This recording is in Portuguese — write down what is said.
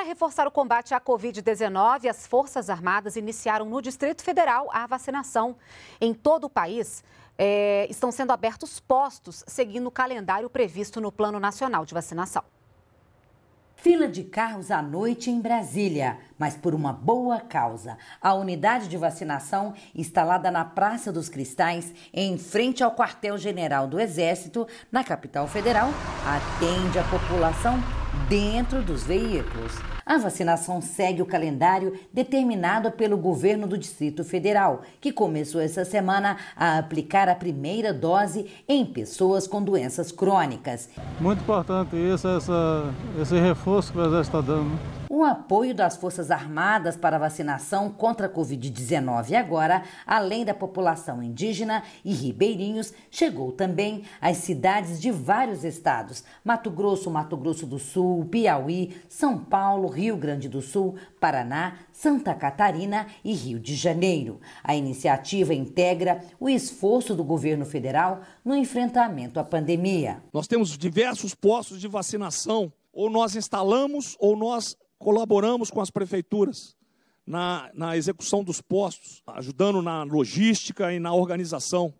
Para reforçar o combate à Covid-19, as Forças Armadas iniciaram no Distrito Federal a vacinação. Em todo o país, é, estão sendo abertos postos, seguindo o calendário previsto no Plano Nacional de Vacinação. Fila de carros à noite em Brasília, mas por uma boa causa. A unidade de vacinação, instalada na Praça dos Cristais, em frente ao Quartel-General do Exército, na capital federal, atende a população dentro dos veículos. A vacinação segue o calendário determinado pelo governo do Distrito Federal, que começou essa semana a aplicar a primeira dose em pessoas com doenças crônicas. Muito importante isso, essa, esse reforço que o Exército está dando. Né? o apoio das Forças Armadas para a vacinação contra a Covid-19. Agora, além da população indígena e ribeirinhos, chegou também às cidades de vários estados: Mato Grosso, Mato Grosso do Sul, Piauí, São Paulo, Rio Grande do Sul, Paraná, Santa Catarina e Rio de Janeiro. A iniciativa integra o esforço do governo federal no enfrentamento à pandemia. Nós temos diversos postos de vacinação, ou nós instalamos ou nós Colaboramos com as prefeituras na, na execução dos postos, ajudando na logística e na organização.